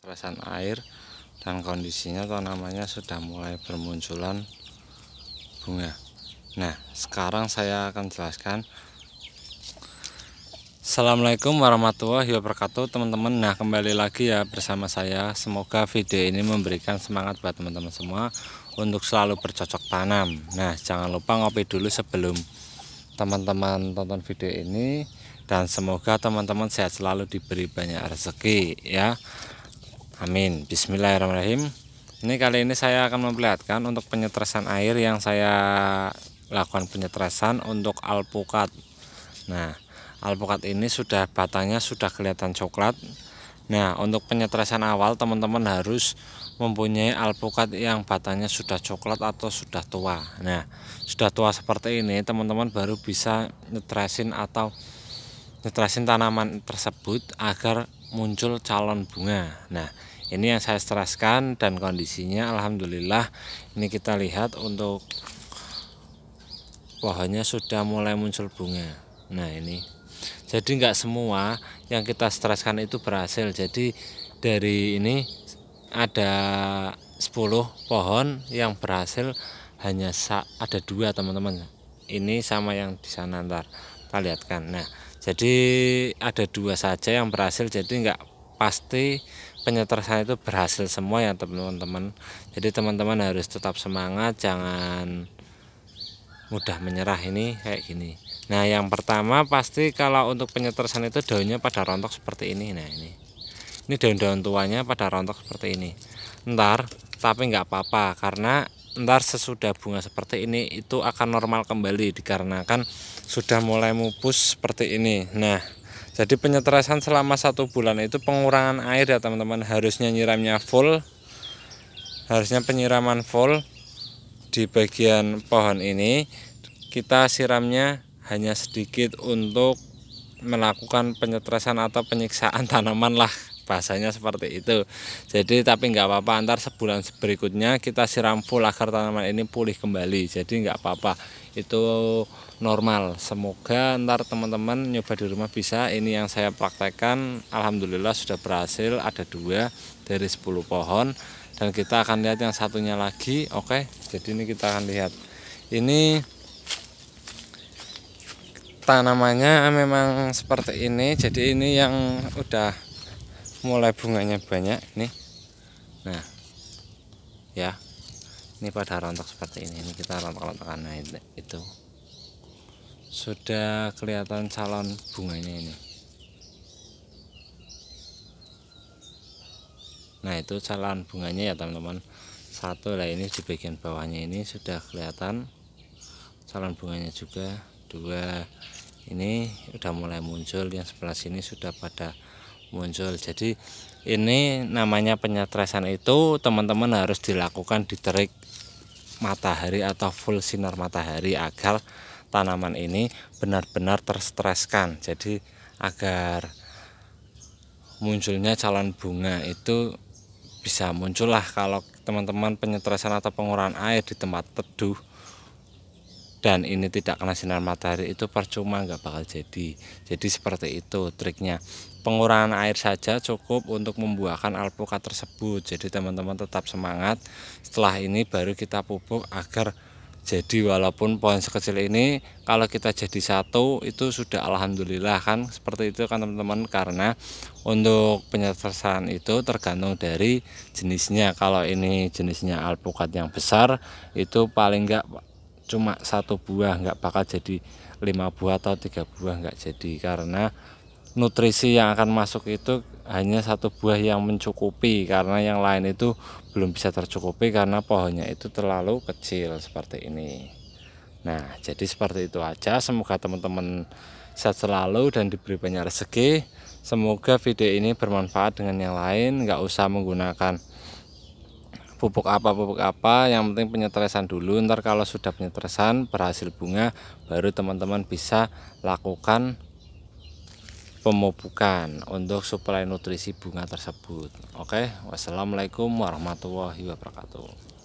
terasan air dan kondisinya tanamannya sudah mulai bermunculan bunga nah sekarang saya akan jelaskan Assalamualaikum warahmatullahi wabarakatuh teman-teman nah kembali lagi ya bersama saya semoga video ini memberikan semangat buat teman-teman semua untuk selalu bercocok tanam nah jangan lupa ngopi dulu sebelum teman-teman tonton video ini dan semoga teman-teman sehat selalu diberi banyak rezeki ya Amin Bismillahirrahmanirrahim ini kali ini saya akan memperlihatkan untuk penyetresan air yang saya lakukan penyetresan untuk alpukat nah alpukat ini sudah batangnya sudah kelihatan coklat nah untuk penyetresan awal teman-teman harus mempunyai alpukat yang batangnya sudah coklat atau sudah tua nah sudah tua seperti ini teman-teman baru bisa nyetrasin atau nyetrasin tanaman tersebut agar muncul calon bunga nah ini yang saya straskan dan kondisinya alhamdulillah ini kita lihat untuk pohonnya sudah mulai muncul bunga nah ini jadi nggak semua yang kita straskan itu berhasil jadi dari ini ada 10 pohon yang berhasil hanya ada dua teman-teman ini sama yang di sana ntar kita lihatkan nah jadi ada dua saja yang berhasil jadi nggak pasti penyelesaian itu berhasil semua ya teman-teman jadi teman-teman harus tetap semangat jangan mudah menyerah ini kayak gini nah yang pertama pasti kalau untuk penyetrasan itu daunnya pada rontok seperti ini nah ini ini daun-daun tuanya pada rontok seperti ini ntar tapi nggak apa-apa karena ntar sesudah bunga seperti ini itu akan normal kembali dikarenakan sudah mulai mupus seperti ini nah jadi penyetresan selama satu bulan itu pengurangan air ya teman-teman harusnya nyiramnya full harusnya penyiraman full di bagian pohon ini kita siramnya hanya sedikit untuk melakukan penyetresan atau penyiksaan tanaman lah bahasanya seperti itu jadi tapi nggak apa-apa antar sebulan berikutnya kita siram full agar tanaman ini pulih kembali jadi nggak apa-apa itu normal semoga ntar teman-teman nyoba di rumah bisa ini yang saya praktekkan Alhamdulillah sudah berhasil ada dua dari 10 pohon dan kita akan lihat yang satunya lagi oke jadi ini kita akan lihat ini tanamannya memang seperti ini jadi ini yang udah mulai bunganya banyak nih nah ya ini pada rontok seperti ini ini kita rontok-rontokan nah, itu sudah kelihatan calon bunganya ini nah itu calon bunganya ya teman-teman satu lah ini di bagian bawahnya ini sudah kelihatan calon bunganya juga dua ini udah mulai muncul yang sebelah sini sudah pada muncul jadi ini namanya penyetresan itu teman-teman harus dilakukan di terik matahari atau full sinar matahari agar tanaman ini benar-benar terstreskan jadi agar munculnya calon bunga itu bisa muncullah kalau teman-teman penyetresan atau pengurangan air di tempat teduh dan ini tidak kena sinar matahari itu percuma nggak bakal jadi jadi seperti itu triknya pengurangan air saja cukup untuk membuahkan alpukat tersebut jadi teman-teman tetap semangat setelah ini baru kita pupuk agar jadi walaupun pohon sekecil ini kalau kita jadi satu itu sudah alhamdulillah kan seperti itu kan teman-teman karena untuk penyelesaian itu tergantung dari jenisnya kalau ini jenisnya alpukat yang besar itu paling enggak cuma satu buah enggak bakal jadi lima buah atau tiga buah enggak jadi karena nutrisi yang akan masuk itu hanya satu buah yang mencukupi karena yang lain itu belum bisa tercukupi karena pohonnya itu terlalu kecil seperti ini nah jadi seperti itu aja semoga teman-teman sehat selalu dan diberi banyak rezeki semoga video ini bermanfaat dengan yang lain nggak usah menggunakan pupuk apa pupuk apa yang penting penyeteresan dulu ntar kalau sudah penyeteresan berhasil bunga baru teman-teman bisa lakukan pemupukan untuk suplai nutrisi bunga tersebut. Oke, wassalamualaikum warahmatullahi wabarakatuh.